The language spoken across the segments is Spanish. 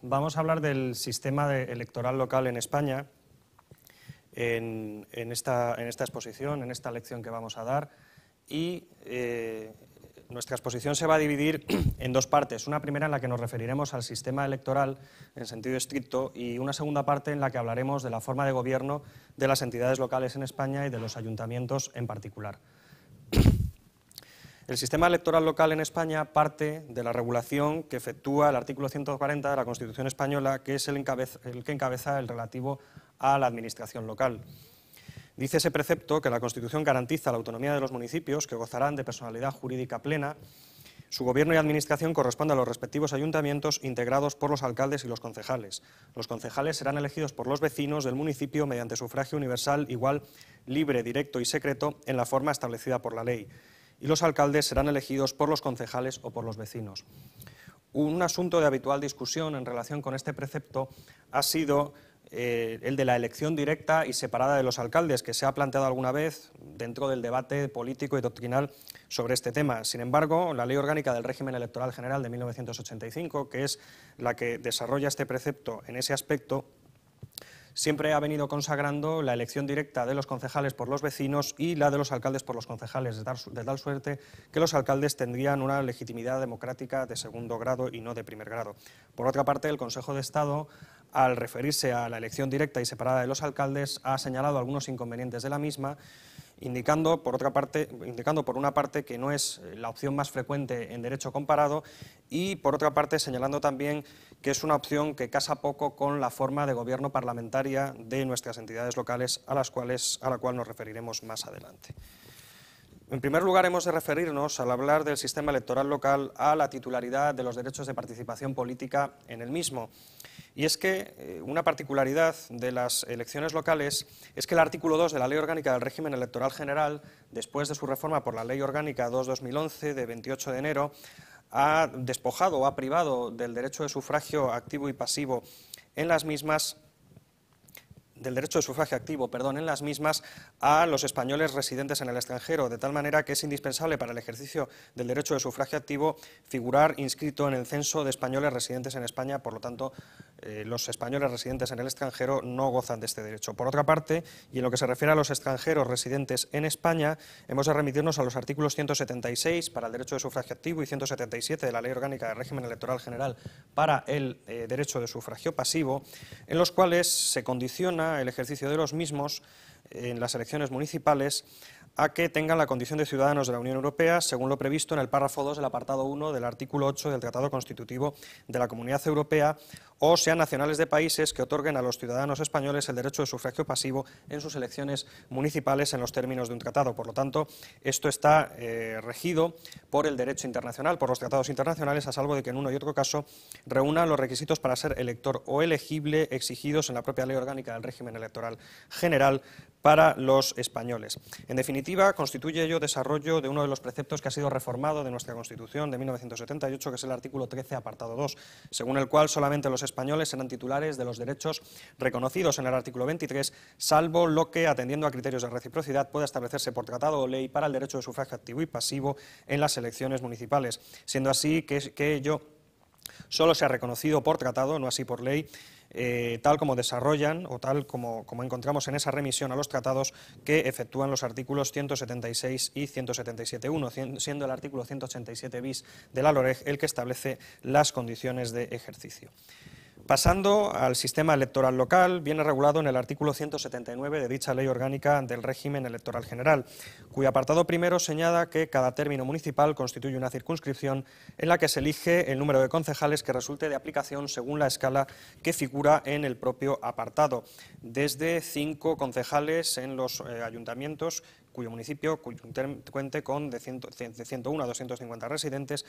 Vamos a hablar del sistema electoral local en España en, esta, exposición, en esta lección que vamos a dar. Y eh, nuestra exposición se va a dividir en dos partes. Una primera en la que nos referiremos al sistema electoral en sentido estricto y una segunda parte en la que hablaremos de la forma de gobierno de las entidades locales en España y de los ayuntamientos en particular. El sistema electoral local en España parte de la regulación que efectúa el artículo 140 de la Constitución española, que es el, que encabeza el relativo a la administración local. Dice ese precepto que la Constitución garantiza la autonomía de los municipios, que gozarán de personalidad jurídica plena. Su gobierno y administración corresponde a los respectivos ayuntamientos integrados por los alcaldes y los concejales. Los concejales serán elegidos por los vecinos del municipio mediante sufragio universal igual, libre, directo y secreto en la forma establecida por la ley y los alcaldes serán elegidos por los concejales o por los vecinos. Un asunto de habitual discusión en relación con este precepto ha sido eh, el de la elección directa y separada de los alcaldes, que se ha planteado alguna vez dentro del debate político y doctrinal sobre este tema. Sin embargo, la Ley Orgánica del Régimen Electoral General de 1985, que es la que desarrolla este precepto en ese aspecto, siempre ha venido consagrando la elección directa de los concejales por los vecinos y la de los alcaldes por los concejales, de tal, suerte que los alcaldes tendrían una legitimidad democrática de segundo grado y no de primer grado. Por otra parte, el Consejo de Estado al referirse a la elección directa y separada de los alcaldes, ha señalado algunos inconvenientes de la misma indicando por, otra parte, indicando por una parte que no es eh, la opción más frecuente en derecho comparado y por otra parte señalando también que es una opción que casa poco con la forma de gobierno parlamentaria de nuestras entidades locales a, las cuales, a la cual nos referiremos más adelante. En primer lugar, hemos de referirnos, al hablar del sistema electoral local, a la titularidad de los derechos de participación política en el mismo. Y es que eh, una particularidad de las elecciones locales es que el artículo 2 de la Ley Orgánica del Régimen Electoral General, después de su reforma por la Ley Orgánica 2-2011 de 28 de enero, ha despojado o ha privado del derecho de sufragio activo y pasivo en las mismas del derecho de sufragio activo, perdón, en las mismas a los españoles residentes en el extranjero, de tal manera que es indispensable para el ejercicio del derecho de sufragio activo figurar inscrito en el censo de españoles residentes en España, por lo tanto, eh, los españoles residentes en el extranjero no gozan de este derecho. Por otra parte, y en lo que se refiere a los extranjeros residentes en España, hemos de remitirnos a los artículos 176 para el derecho de sufragio activo y 177 de la Ley Orgánica del Régimen Electoral General para el eh, derecho de sufragio pasivo, en los cuales se condiciona el ejercicio de los mismos en las elecciones municipales a que tengan la condición de ciudadanos de la Unión Europea, según lo previsto en el párrafo 2 del apartado 1 del artículo 8 del Tratado Constitutivo de la Comunidad Europea, o sean nacionales de países que otorguen a los ciudadanos españoles el derecho de sufragio pasivo en sus elecciones municipales en los términos de un tratado. Por lo tanto, esto está eh, regido por el derecho internacional, por los tratados internacionales, a salvo de que en uno y otro caso reúna los requisitos para ser elector o elegible exigidos en la propia ley orgánica del régimen electoral general para los españoles. En definitiva, constituye ello desarrollo de uno de los preceptos que ha sido reformado de nuestra Constitución de 1978, que es el artículo 13, apartado 2, según el cual solamente los españoles serán titulares de los derechos reconocidos en el artículo 23, salvo lo que, atendiendo a criterios de reciprocidad, pueda establecerse por tratado o ley para el derecho de sufragio activo y pasivo en las elecciones municipales, siendo así que, ello solo se ha reconocido por tratado, no así por ley, eh, tal como desarrollan o tal como, como, encontramos en esa remisión a los tratados que efectúan los artículos 176 y 177.1, siendo el artículo 187 bis de la LOREG el que establece las condiciones de ejercicio. Pasando al sistema electoral local, viene regulado en el artículo 179 de dicha Ley Orgánica del Régimen Electoral General, cuyo apartado primero señala que cada término municipal constituye una circunscripción en la que se elige el número de concejales que resulte de aplicación según la escala que figura en el propio apartado, desde cinco concejales en los eh, ayuntamientos cuyo municipio cuente con de, ciento, 101 a 250 residentes,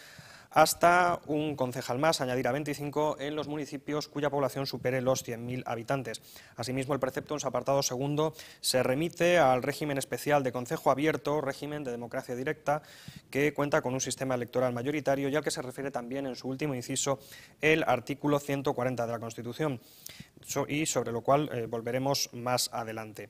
hasta un concejal más, añadir a 25 en los municipios cuya población supere los 100.000 habitantes. Asimismo, el precepto en su apartado segundo se remite al régimen especial de concejo abierto, régimen de democracia directa, que cuenta con un sistema electoral mayoritario y al que se refiere también en su último inciso el artículo 140 de la Constitución, y sobre lo cual eh, volveremos más adelante.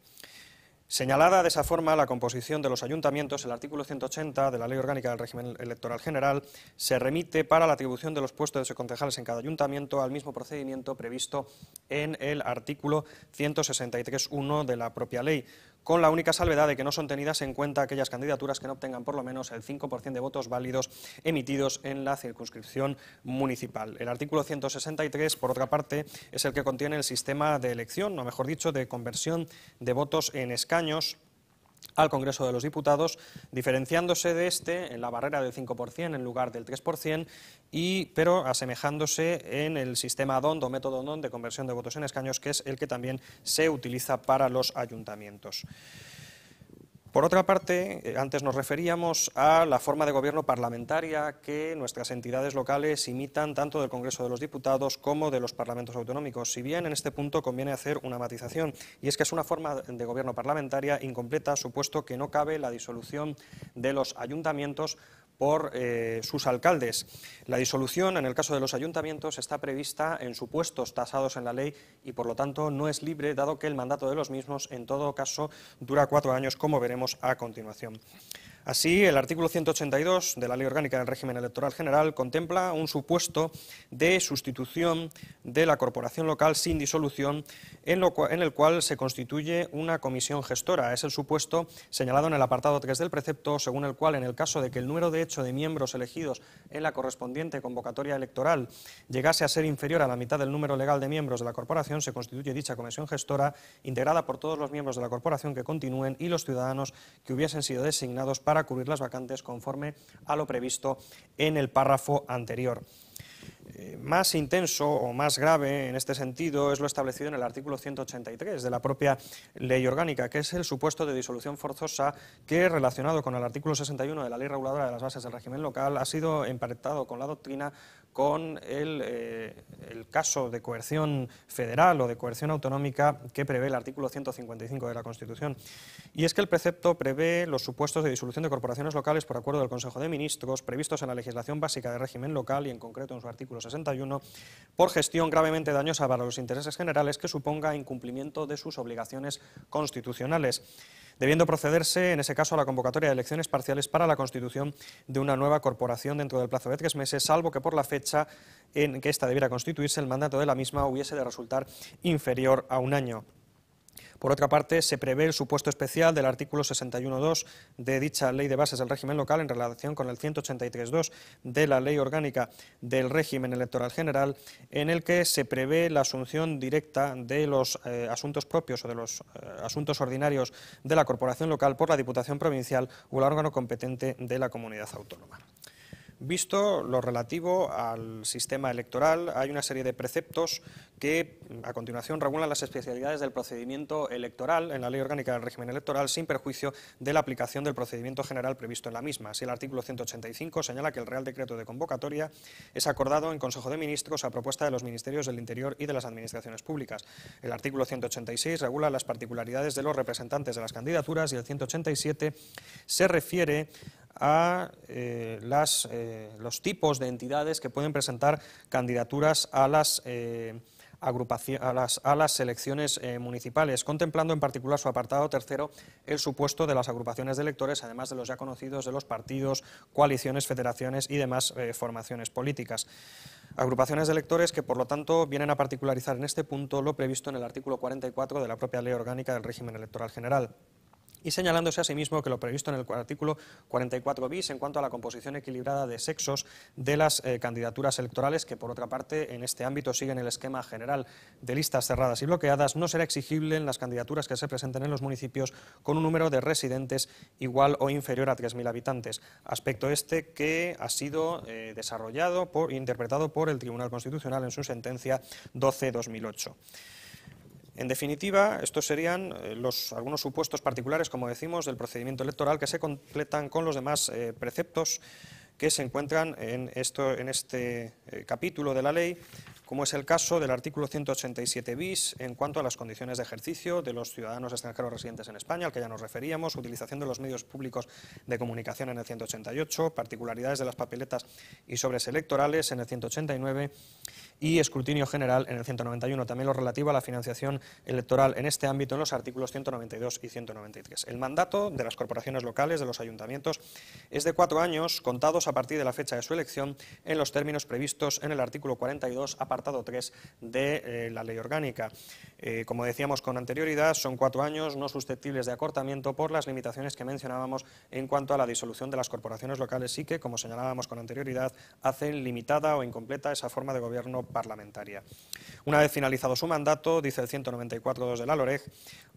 Señalada de esa forma la composición de los ayuntamientos, el artículo 180 de la Ley Orgánica del Régimen Electoral General se remite para la atribución de los puestos de concejales en cada ayuntamiento al mismo procedimiento previsto en el artículo 163.1 de la propia ley con la única salvedad de que no son tenidas en cuenta aquellas candidaturas que no obtengan por lo menos el 5% de votos válidos emitidos en la circunscripción municipal. El artículo 163, por otra parte, es el que contiene el sistema de elección, o mejor dicho, de conversión de votos en escaños al Congreso de los Diputados, diferenciándose de este en la barrera del 5% en lugar del 3%, y, pero asemejándose en el sistema dondo método DOND de conversión de votos en escaños, que es el que también se utiliza para los ayuntamientos. Por otra parte, eh, antes nos referíamos a la forma de gobierno parlamentaria que nuestras entidades locales imitan tanto del Congreso de los Diputados como de los parlamentos autonómicos. Si bien en este punto conviene hacer una matización, y es que es una forma de gobierno parlamentaria incompleta, supuesto que no cabe la disolución de los ayuntamientos por eh, sus alcaldes. La disolución, en el caso de los ayuntamientos, está prevista en supuestos tasados en la ley y, por lo tanto, no es libre, dado que el mandato de los mismos, en todo caso, dura cuatro años, como veremos a continuación. Así, el artículo 182 de la Ley Orgánica del Régimen Electoral General contempla un supuesto de sustitución de la corporación local sin disolución en, en, el cual se constituye una comisión gestora. Es el supuesto señalado en el apartado 3 del precepto, según el cual, en el caso de que el número de hecho de miembros elegidos en la correspondiente convocatoria electoral llegase a ser inferior a la mitad del número legal de miembros de la corporación, se constituye dicha comisión gestora integrada por todos los miembros de la corporación que continúen y los ciudadanos que hubiesen sido designados para para cubrir las vacantes conforme a lo previsto en el párrafo anterior. Eh, más intenso o más grave en este sentido es lo establecido en el artículo 183 de la propia ley orgánica, que es el supuesto de disolución forzosa que, relacionado con el artículo 61 de la ley reguladora de las bases del régimen local, ha sido emparentado con la doctrina con el, eh, el, caso de coerción federal o de coerción autonómica que prevé el artículo 155 de la Constitución. Y es que el precepto prevé los supuestos de disolución de corporaciones locales por acuerdo del Consejo de Ministros previstos en la legislación básica de régimen local y en concreto en su artículo 61, por gestión gravemente dañosa para los intereses generales que suponga incumplimiento de sus obligaciones constitucionales, debiendo procederse, en ese caso, a la convocatoria de elecciones parciales para la constitución de una nueva corporación dentro del plazo de tres meses, salvo que por la fecha en que ésta debiera constituirse el mandato de la misma hubiese de resultar inferior a un año. Por otra parte, se prevé el supuesto especial del artículo 61.2 de dicha Ley de Bases del Régimen Local en relación con el 183.2 de la Ley Orgánica del Régimen Electoral General, en el que se prevé la asunción directa de los eh, asuntos propios o de los eh, asuntos ordinarios de la Corporación Local por la Diputación Provincial o el órgano competente de la comunidad autónoma. Visto lo relativo al sistema electoral, hay una serie de preceptos que a continuación regulan las especialidades del procedimiento electoral en la Ley Orgánica del Régimen Electoral sin perjuicio de la aplicación del procedimiento general previsto en la misma. Así, el artículo 185 señala que el Real Decreto de Convocatoria es acordado en Consejo de Ministros a propuesta de los Ministerios del Interior y de las Administraciones Públicas. El artículo 186 regula las particularidades de los representantes de las candidaturas y el 187 se refiere a eh, eh, los tipos de entidades que pueden presentar candidaturas a las, eh, a las elecciones municipales, contemplando en particular su apartado tercero el supuesto de las agrupaciones de electores, además de los ya conocidos de los partidos, coaliciones, federaciones y demás formaciones políticas. Agrupaciones de electores que, por lo tanto, vienen a particularizar en este punto lo previsto en el artículo 44 de la propia Ley Orgánica del Régimen Electoral General y señalándose asimismo que lo previsto en el artículo 44 bis en cuanto a la composición equilibrada de sexos de las eh, candidaturas electorales que, por otra parte, en este ámbito siguen el esquema general de listas cerradas y bloqueadas, no será exigible en las candidaturas que se presenten en los municipios con un número de residentes igual o inferior a 3.000 habitantes. Aspecto este que ha sido eh, desarrollado e interpretado por el Tribunal Constitucional en su sentencia 12-2008. En definitiva, estos serían eh, los, algunos supuestos particulares, como decimos, del procedimiento electoral que se completan con los demás eh, preceptos que se encuentran en, este eh, capítulo de la ley, como es el caso del artículo 187 bis en cuanto a las condiciones de ejercicio de los ciudadanos extranjeros residentes en España, al que ya nos referíamos, utilización de los medios públicos de comunicación en el 188, particularidades de las papeletas y sobres electorales en el 189 y escrutinio general en el 191, también lo relativo a la financiación electoral en este ámbito en los artículos 192 y 193. El mandato de las corporaciones locales, de los ayuntamientos, es de cuatro años contados a partir de la fecha de su elección en los términos previstos en el artículo 42, apartado 3 de eh, la ley orgánica. Eh, como decíamos con anterioridad, son cuatro años no susceptibles de acortamiento por las limitaciones que mencionábamos en cuanto a la disolución de las corporaciones locales y que, como señalábamos con anterioridad, hacen limitada o incompleta esa forma de gobierno parlamentaria. Una vez finalizado su mandato, dice el 194.2 de la LOREG,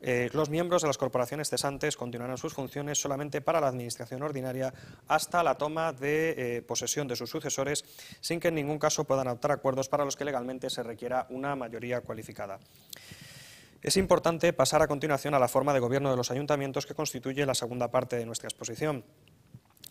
eh, los miembros de las corporaciones cesantes continuarán sus funciones solamente para la administración ordinaria hasta la toma de eh, posesión de sus sucesores, sin que en ningún caso puedan adoptar acuerdos para los que legalmente se requiera una mayoría cualificada. Es importante pasar a continuación a la forma de gobierno de los ayuntamientos que constituye la segunda parte de nuestra exposición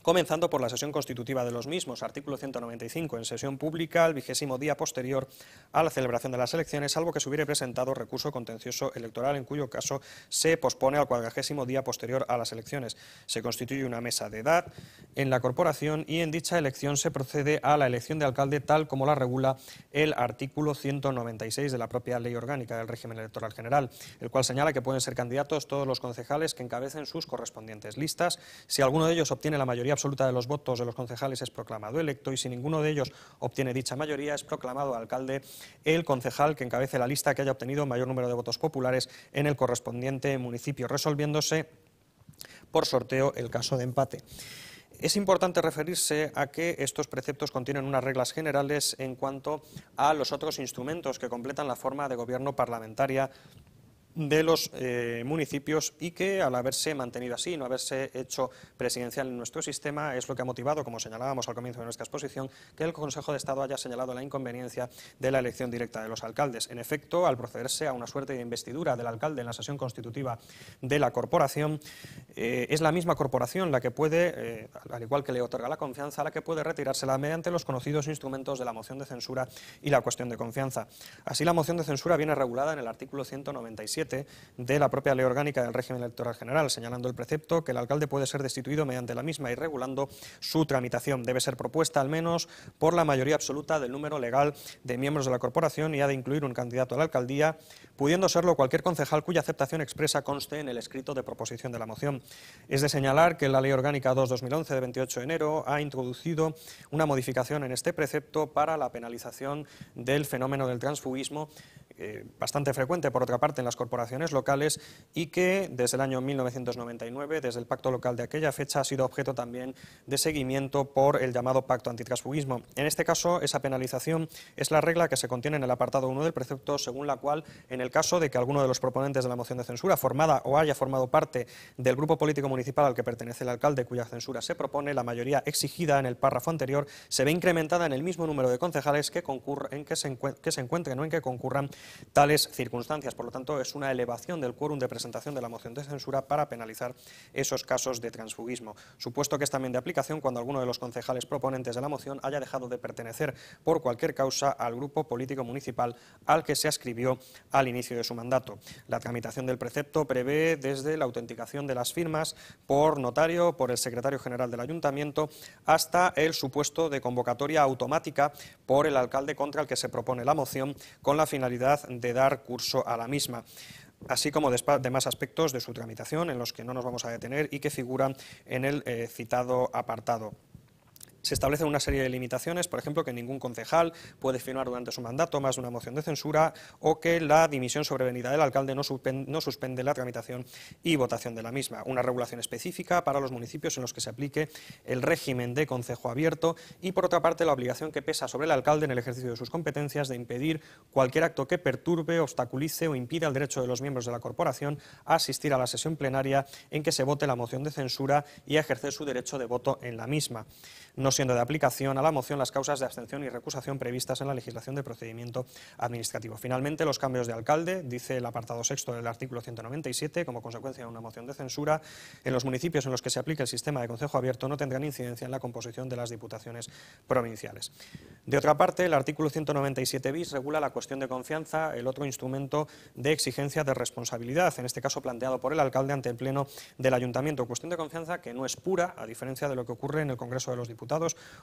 comenzando por la sesión constitutiva de los mismos, artículo 195, en sesión pública el vigésimo día posterior a la celebración de las elecciones, salvo que se hubiere presentado recurso contencioso electoral, en cuyo caso se pospone al cuadragésimo día posterior a las elecciones. Se constituye una mesa de edad en la corporación y en dicha elección se procede a la elección de alcalde tal como la regula el artículo 196 de la propia Ley Orgánica del Régimen Electoral General, el cual señala que pueden ser candidatos todos los concejales que encabecen sus correspondientes listas. Si alguno de ellos obtiene la mayoría absoluta de los votos de los concejales es proclamado electo y si ninguno de ellos obtiene dicha mayoría es proclamado alcalde el concejal que encabece la lista que haya obtenido mayor número de votos populares en el correspondiente municipio, resolviéndose por sorteo el caso de empate. Es importante referirse a que estos preceptos contienen unas reglas generales en cuanto a los otros instrumentos que completan la forma de gobierno parlamentaria de los eh, municipios y que al haberse mantenido así, no haberse hecho presidencial en nuestro sistema, es lo que ha motivado, como señalábamos al comienzo de nuestra exposición, que el Consejo de Estado haya señalado la inconveniencia de la elección directa de los alcaldes. En efecto, al procederse a una suerte de investidura del alcalde en la sesión constitutiva de la corporación, eh, es la misma corporación la que puede, eh, al igual que le otorga la confianza, la que puede retirársela mediante los conocidos instrumentos de la moción de censura y la cuestión de confianza. Así, la moción de censura viene regulada en el artículo 197 de la propia ley orgánica del régimen electoral general, señalando el precepto que el alcalde puede ser destituido mediante la misma y regulando su tramitación. Debe ser propuesta al menos por la mayoría absoluta del número legal de miembros de la corporación y ha de incluir un candidato a la alcaldía, pudiendo serlo cualquier concejal cuya aceptación expresa conste en el escrito de proposición de la moción. Es de señalar que la Ley Orgánica 2-2011 de 28 de enero ha introducido una modificación en este precepto para la penalización del fenómeno del transfugismo, eh, bastante frecuente por otra parte en las corporaciones corporaciones locales y que desde el año 1999, desde el pacto local de aquella fecha, ha sido objeto también de seguimiento por el llamado pacto antitransfugismo. En este caso, esa penalización es la regla que se contiene en el apartado 1 del precepto, según la cual, en el caso de que alguno de los proponentes de la moción de censura formada o haya formado parte del grupo político municipal al que pertenece el alcalde cuya censura se propone, la mayoría exigida en el párrafo anterior se ve incrementada en el mismo número de concejales que, concurren, que, se, que se encuentren o en que concurran tales circunstancias. Por lo tanto, es una elevación del quórum de presentación de la moción de censura para penalizar esos casos de transfugismo. Supuesto que es también de aplicación cuando alguno de los concejales proponentes de la moción haya dejado de pertenecer por cualquier causa al grupo político municipal al que se ascribió al inicio de su mandato. La tramitación del precepto prevé desde la autenticación de las firmas por notario, por el secretario general del ayuntamiento, hasta el supuesto de convocatoria automática por el alcalde contra el que se propone la moción con la finalidad de dar curso a la misma así como demás aspectos de su tramitación en los que no nos vamos a detener y que figuran en el eh, citado apartado se establecen una serie de limitaciones, por ejemplo, que ningún concejal puede firmar durante su mandato más de una moción de censura o que la dimisión sobrevenida del alcalde no suspende, la tramitación y votación de la misma. Una regulación específica para los municipios en los que se aplique el régimen de concejo abierto y, por otra parte, la obligación que pesa sobre el alcalde en el ejercicio de sus competencias de impedir cualquier acto que perturbe, obstaculice o impida el derecho de los miembros de la corporación a asistir a la sesión plenaria en que se vote la moción de censura y a ejercer su derecho de voto en la misma no siendo de aplicación a la moción las causas de abstención y recusación previstas en la legislación de procedimiento administrativo. Finalmente, los cambios de alcalde, dice el apartado sexto del artículo 197, como consecuencia de una moción de censura, en los municipios en los que se aplique el sistema de Consejo Abierto no tendrán incidencia en la composición de las diputaciones provinciales. De otra parte, el artículo 197 bis regula la cuestión de confianza, el otro instrumento de exigencia de responsabilidad, en este caso planteado por el alcalde ante el Pleno del Ayuntamiento. Cuestión de confianza que no es pura, a diferencia de lo que ocurre en el Congreso de los Diputados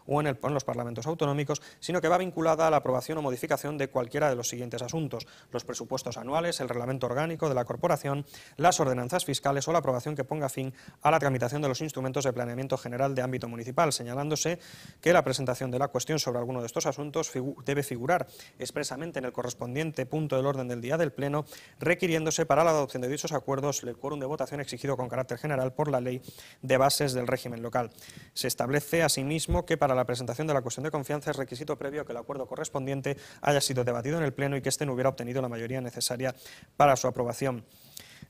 o en, el, los Parlamentos autonómicos, sino que va vinculada a la aprobación o modificación de cualquiera de los siguientes asuntos, los presupuestos anuales, el reglamento orgánico de la corporación, las ordenanzas fiscales o la aprobación que ponga fin a la tramitación de los instrumentos de planeamiento general de ámbito municipal, señalándose que la presentación de la cuestión sobre alguno de estos asuntos debe figurar expresamente en el correspondiente punto del orden del día del Pleno, requiriéndose para la adopción de dichos acuerdos el quórum de votación exigido con carácter general por la ley de bases del régimen local. Se establece asimismo mismo que para la presentación de la cuestión de confianza es requisito previo que el acuerdo correspondiente haya sido debatido en el Pleno y que éste no hubiera obtenido la mayoría necesaria para su aprobación.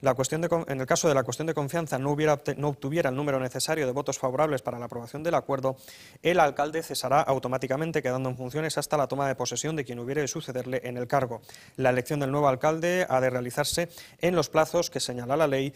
La cuestión de, en el caso de la cuestión de confianza no, hubiera, no, obtuviera el número necesario de votos favorables para la aprobación del acuerdo, el alcalde cesará automáticamente, quedando en funciones hasta la toma de posesión de quien hubiere de sucederle en el cargo. La elección del nuevo alcalde ha de realizarse en los plazos que señala la ley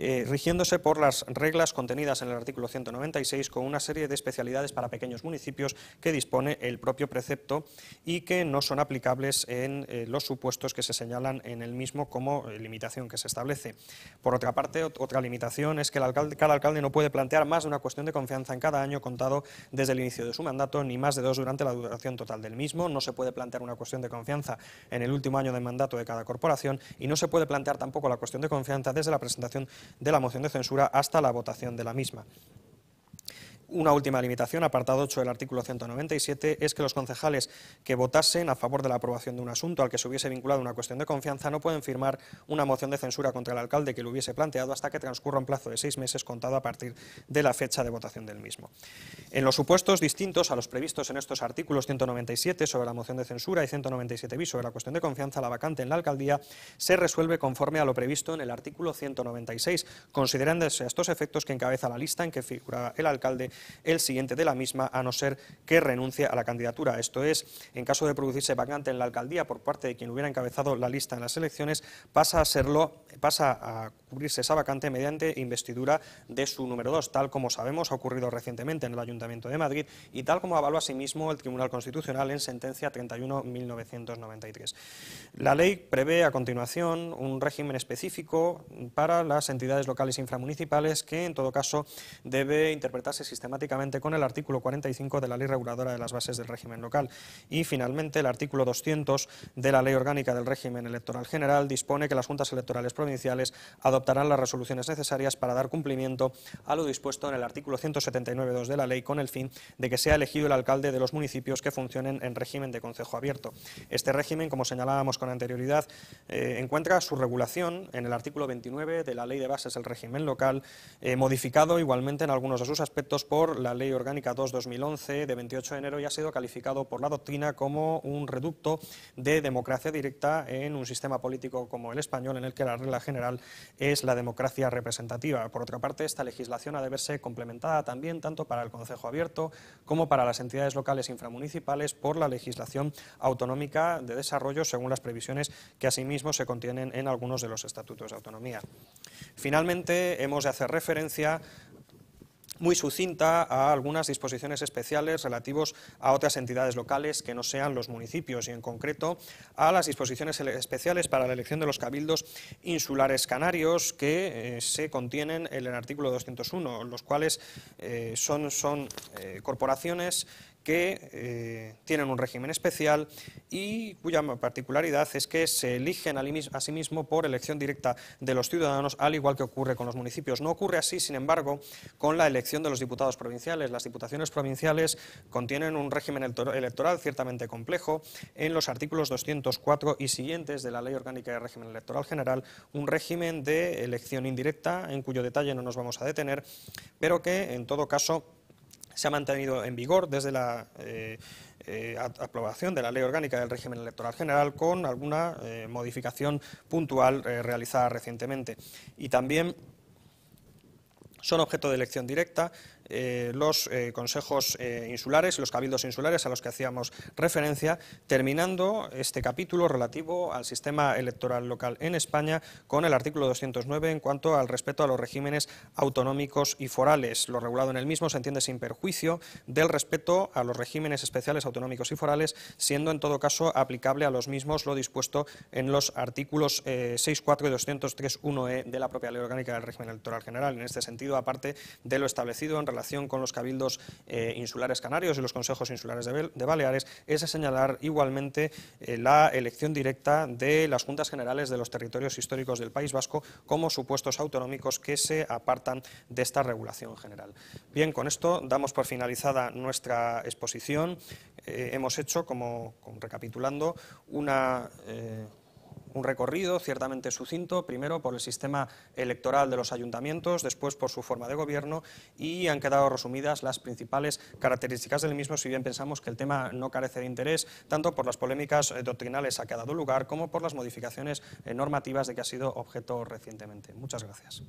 eh, rigiéndose por las reglas contenidas en el artículo 196 con una serie de especialidades para pequeños municipios que dispone el propio precepto y que no son aplicables en eh, los supuestos que se señalan en el mismo como eh, limitación que se establece. Por otra parte, otra limitación es que cada alcalde no puede plantear más de una cuestión de confianza en cada año contado desde el inicio de su mandato, ni más de dos durante la duración total del mismo. No se puede plantear una cuestión de confianza en el último año de mandato de cada corporación y no se puede plantear tampoco la cuestión de confianza desde la presentación de la moción de censura hasta la votación de la misma. Una última limitación, apartado 8 del artículo 197, es que los concejales que votasen a favor de la aprobación de un asunto al que se hubiese vinculado una cuestión de confianza no pueden firmar una moción de censura contra el alcalde que lo hubiese planteado hasta que transcurra un plazo de seis meses contado a partir de la fecha de votación del mismo. En los supuestos distintos a los previstos en estos artículos 197 sobre la moción de censura y 197 bis sobre la cuestión de confianza, la vacante en la alcaldía se resuelve conforme a lo previsto en el artículo 196, considerándose a estos efectos que encabeza la lista en que figura el alcalde el siguiente de la misma, a no ser que renuncie a la candidatura. Esto es, en caso de producirse vacante en la alcaldía por parte de quien hubiera encabezado la lista en las elecciones, pasa a serlo, pasa a cubrirse esa vacante mediante investidura de su número 2, tal como sabemos ha ocurrido recientemente en el Ayuntamiento de Madrid y tal como avaló asimismo el Tribunal Constitucional en sentencia 31.993. La ley prevé a continuación un régimen específico para las entidades locales inframunicipales que en todo caso debe interpretarse sistemáticamente con el artículo 45 de la Ley Reguladora de las Bases del Régimen Local y finalmente el artículo 200 de la Ley Orgánica del Régimen Electoral General dispone que las juntas electorales provinciales adoptarán las resoluciones necesarias para dar cumplimiento a lo dispuesto en el artículo 179.2 de la ley con el fin de que sea elegido el alcalde de los municipios que funcionen en régimen de concejo abierto. Este régimen, como señalábamos con anterioridad, eh, encuentra su regulación en el artículo 29 de la ley de bases del régimen local, eh, modificado igualmente en algunos de sus aspectos por la ley orgánica 2-2011 de 28 de enero y ha sido calificado por la doctrina como un reducto de democracia directa en un sistema político como el español, en el que la regla general es es la democracia representativa. Por otra parte, esta legislación ha de verse complementada también tanto para el Consejo Abierto como para las entidades locales inframunicipales por la legislación autonómica de desarrollo según las previsiones que asimismo se contienen en algunos de los estatutos de autonomía. Finalmente, hemos de hacer referencia muy sucinta a algunas disposiciones especiales relativos a otras entidades locales que no sean los municipios y en concreto a las disposiciones especiales para la elección de los cabildos insulares canarios que eh, se contienen en el artículo 201, los cuales eh, son, son eh, corporaciones que eh, tienen un régimen especial y cuya particularidad es que se eligen a sí mismo por elección directa de los ciudadanos, al igual que ocurre con los municipios. No ocurre así, sin embargo, con la elección de los diputados provinciales. Las diputaciones provinciales contienen un régimen electoral ciertamente complejo. En los artículos 204 y siguientes de la Ley Orgánica de Régimen Electoral General, un régimen de elección indirecta, en cuyo detalle no nos vamos a detener, pero que, en todo caso, se ha mantenido en vigor desde la eh, eh, aprobación de la Ley Orgánica del Régimen Electoral General con alguna eh, modificación puntual realizada recientemente. Y también son objeto de elección directa eh, los eh, consejos eh, insulares y los cabildos insulares a los que hacíamos referencia, terminando este capítulo relativo al sistema electoral local en España con el artículo 209 en cuanto al respeto a los regímenes autonómicos y forales. Lo regulado en el mismo se entiende sin perjuicio del respeto a los regímenes especiales autonómicos y forales, siendo en todo caso aplicable a los mismos lo dispuesto en los artículos 6.4 y 203.1e de la propia Ley Orgánica del Régimen Electoral General. En este sentido, aparte de lo establecido en relación con los cabildos eh, insulares canarios y los consejos insulares de, Baleares es señalar igualmente eh, la elección directa de las juntas generales de los territorios históricos del País Vasco como supuestos autonómicos que se apartan de esta regulación general. Bien, con esto damos por finalizada nuestra exposición. Eh, hemos hecho, como recapitulando, una un recorrido ciertamente sucinto, primero por el sistema electoral de los ayuntamientos, después por su forma de gobierno y han quedado resumidas las principales características del mismo, si bien pensamos que el tema no carece de interés, tanto por las polémicas eh, doctrinales a que ha dado lugar como por las modificaciones eh, normativas de que ha sido objeto recientemente. Muchas gracias.